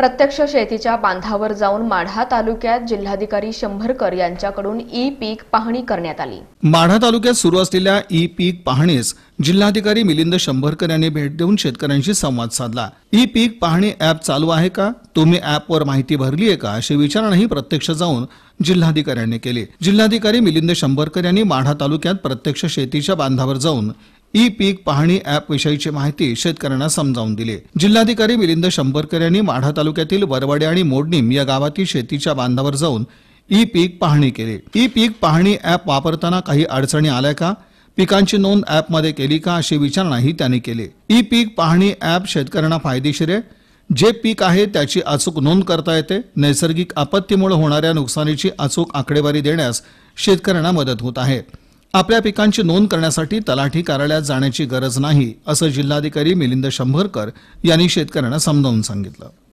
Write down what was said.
प्रत्यक्ष शेतीच्या बांधावर जाऊन माढा तालुक्यात जिल्हाधिकारी शंभरकर यांच्याकडून ई पीक पाहणी करण्यात आली माढा तालुक्यात सुरू असलेल्या ई पीक पाहणीस जिल्हाधिकारी मिलिंद शंभरकर यांनी भेट देऊन शेतकऱ्यांशी संवाद साधला ई पीक पाहणी ऍप चालू आहे का तुम्ही वर माहिती भरली आहे का अशी विचारणाही प्रत्यक्ष जाऊन जिल्हाधिकाऱ्यांनी केली जिल्हाधिकारी मिलिंद शंभरकर यांनी माढा तालुक्यात प्रत्यक्ष शेतीच्या बांधावर जाऊन ई पीक पाहणी ऍप विषयीची माहिती शेतकऱ्यांना समजावून दिली जिल्हाधिकारी मिलिंद शंभरकर यांनी माढा तालुक्यातील वरवाडे आणि मोडणीम या गावातील शेतीच्या बांधावर जाऊन ई पीक पाहणी केली ई पीक पाहणी ॲप वापरताना काही अडचणी आल्या का पिकांची नोंद मध्ये केली का अशी विचारणाही त्यांनी केली ई पीक पाहणी ॲप शेतकऱ्यांना फायदेशीर आहे जे पीक आहे त्याची अचूक नोंद करता येते नैसर्गिक आपत्तीमुळे होणाऱ्या नुकसानीची अचूक आकडेवारी देण्यास शेतकऱ्यांना मदत होत आहे आपल्या पिकांची नोंद करण्यासाठी तलाठी कार्यालयात जाण्याची गरज नाही असं जिल्हाधिकारी मिलिंद शंभरकर यांनी शेतकऱ्यांना समजावून सांगितलं